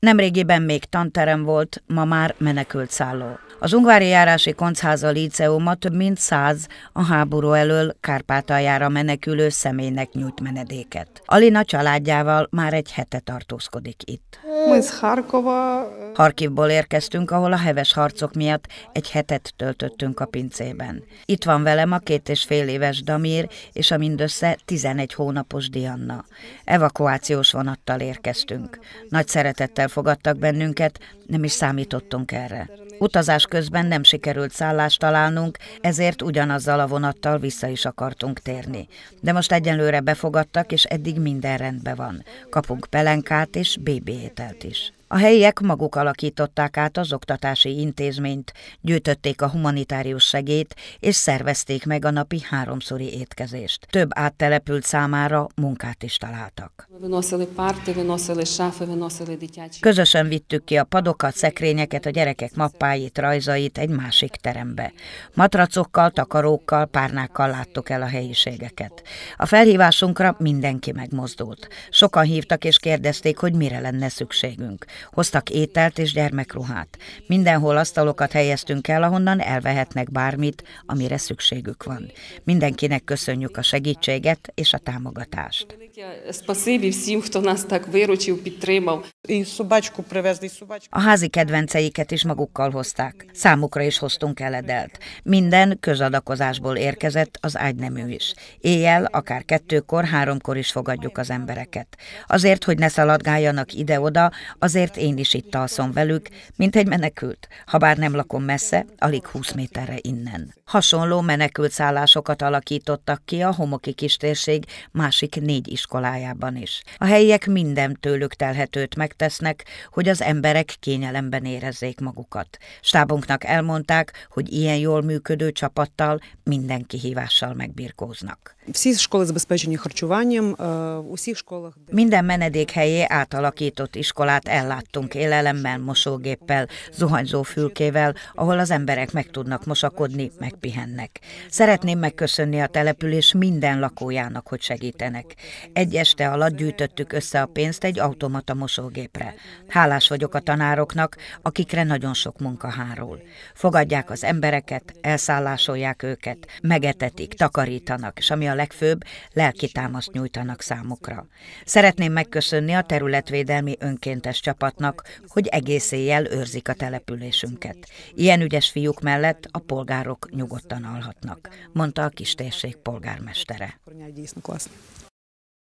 Nemrégiben még tanterem volt, ma már menekült szálló. Az Ungvári járási koncháza liceuma több mint száz a háború elől Kárpátaljára menekülő személynek nyújt menedéket. Alina családjával már egy hete tartózkodik itt. Harkivból érkeztünk, ahol a heves harcok miatt egy hetet töltöttünk a pincében. Itt van velem a két és fél éves Damir és a mindössze 11 hónapos Dianna. Evakuációs vonattal érkeztünk. Nagy szeretettel fogadtak bennünket, nem is számítottunk erre. Utazás közben nem sikerült szállást találnunk, ezért ugyanazzal a vonattal vissza is akartunk térni. De most egyenlőre befogadtak, és eddig minden rendben van. Kapunk pelenkát és bébi ételt is. A helyiek maguk alakították át az oktatási intézményt, gyűjtötték a humanitárius segét, és szervezték meg a napi háromszori étkezést. Több áttelepült számára munkát is találtak. Közösen vittük ki a padokat, szekrényeket, a gyerekek mappáit, rajzait egy másik terembe. Matracokkal, takarókkal, párnákkal láttuk el a helyiségeket. A felhívásunkra mindenki megmozdult. Sokan hívtak és kérdezték, hogy mire lenne szükségünk. Hoztak ételt és gyermekruhát. Mindenhol asztalokat helyeztünk el, ahonnan elvehetnek bármit, amire szükségük van. Mindenkinek köszönjük a segítséget és a támogatást. A házi kedvenceiket is magukkal hozták. Számukra is hoztunk eledelt. Minden közadakozásból érkezett az ágynemű is. Éjjel, akár kettőkor, háromkor is fogadjuk az embereket. Azért, hogy ne szaladgáljanak ide-oda, azért én is itt alszom velük, mint egy menekült. Ha bár nem lakom messze, alig 20 méterre innen. Hasonló menekült szállásokat alakítottak ki a homoki kistérség másik négy iskolájában is. A helyiek minden tőlük telhetőt meg lépések tesznek, hogy az emberek kényelemben érezzék magukat. Stábunknak elmondták, hogy ilyen jól működő csapattal minden kihívással megbirkóznak. Minden menedékhelyé átalakított iskolát elláttunk élelemmel, mosógéppel, zuhanyzó fülkével, ahol az emberek meg tudnak mosakodni, megpihennek. Szeretném megköszönni a település minden lakójának, hogy segítenek. Egy este alatt gyűjtöttük össze a pénzt egy automata mosógéppel számítógépre. Hálás vagyok a tanároknak, akikre nagyon sok munka hárul. Fogadják az embereket, elszállásolják őket, megetetik, takarítanak, és ami a legfőbb, lelki támaszt nyújtanak számukra. Szeretném megköszönni a területvédelmi önkéntes csapatnak, hogy egész éjjel őrzik a településünket. Ilyen ügyes fiúk mellett a polgárok nyugodtan alhatnak, mondta a kistérségpolgár polgármestere.